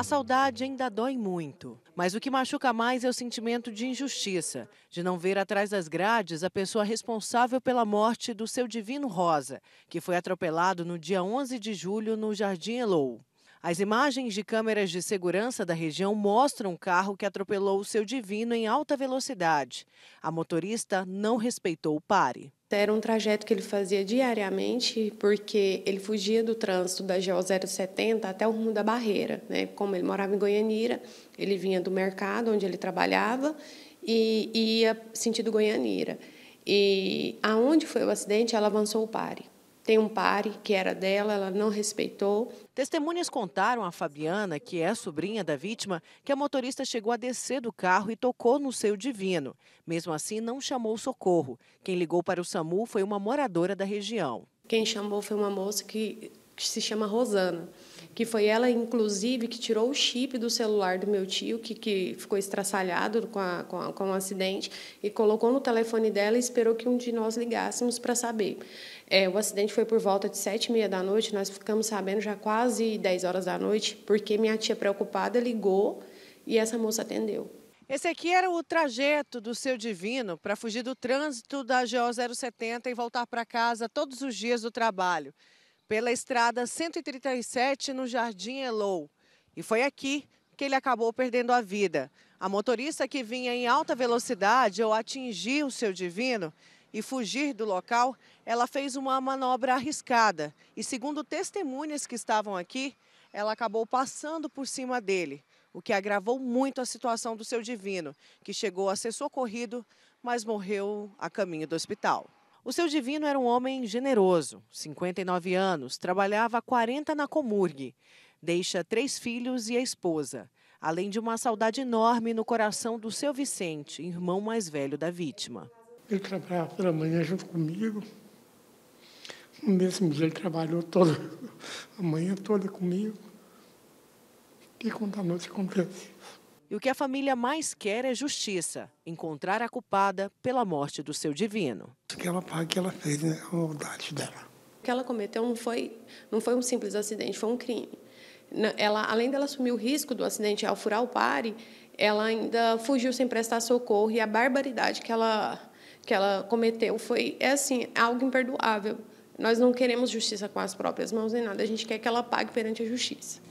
A saudade ainda dói muito, mas o que machuca mais é o sentimento de injustiça, de não ver atrás das grades a pessoa responsável pela morte do seu divino Rosa, que foi atropelado no dia 11 de julho no Jardim Elou. As imagens de câmeras de segurança da região mostram um carro que atropelou o seu divino em alta velocidade. A motorista não respeitou o pare. Então, era um trajeto que ele fazia diariamente, porque ele fugia do trânsito da GO 070 até o rumo da Barreira. Né? Como ele morava em Goianira, ele vinha do mercado onde ele trabalhava e ia sentido Goianira. E aonde foi o acidente, ela avançou o pare. Tem um pare que era dela, ela não respeitou. Testemunhas contaram a Fabiana, que é sobrinha da vítima, que a motorista chegou a descer do carro e tocou no seu divino. Mesmo assim, não chamou socorro. Quem ligou para o SAMU foi uma moradora da região. Quem chamou foi uma moça que se chama Rosana que foi ela, inclusive, que tirou o chip do celular do meu tio, que, que ficou estraçalhado com, a, com, a, com acidente, e colocou no telefone dela e esperou que um de nós ligássemos para saber. É, o acidente foi por volta de sete e meia da noite, nós ficamos sabendo já quase 10 horas da noite, porque minha tia preocupada ligou e essa moça atendeu. Esse aqui era o trajeto do seu divino para fugir do trânsito da GO 070 e voltar para casa todos os dias do trabalho pela estrada 137 no Jardim Elou. E foi aqui que ele acabou perdendo a vida. A motorista que vinha em alta velocidade ao atingir o seu divino e fugir do local, ela fez uma manobra arriscada. E segundo testemunhas que estavam aqui, ela acabou passando por cima dele, o que agravou muito a situação do seu divino, que chegou a ser socorrido, mas morreu a caminho do hospital. O seu divino era um homem generoso, 59 anos, trabalhava 40 na Comurg. Deixa três filhos e a esposa, além de uma saudade enorme no coração do seu Vicente, irmão mais velho da vítima. Ele trabalhava pela manhã junto comigo. No mesmo dia ele trabalhou toda, a manhã toda comigo. E quando a noite acontece e o que a família mais quer é justiça, encontrar a culpada pela morte do seu divino. Que ela pague que ela fez, né? a maldade dela. O que ela cometeu não foi, não foi um simples acidente, foi um crime. Ela, além dela assumir o risco do acidente ao furar o pare, ela ainda fugiu sem prestar socorro e a barbaridade que ela que ela cometeu foi é assim algo imperdoável. Nós não queremos justiça com as próprias mãos nem nada, a gente quer que ela pague perante a justiça.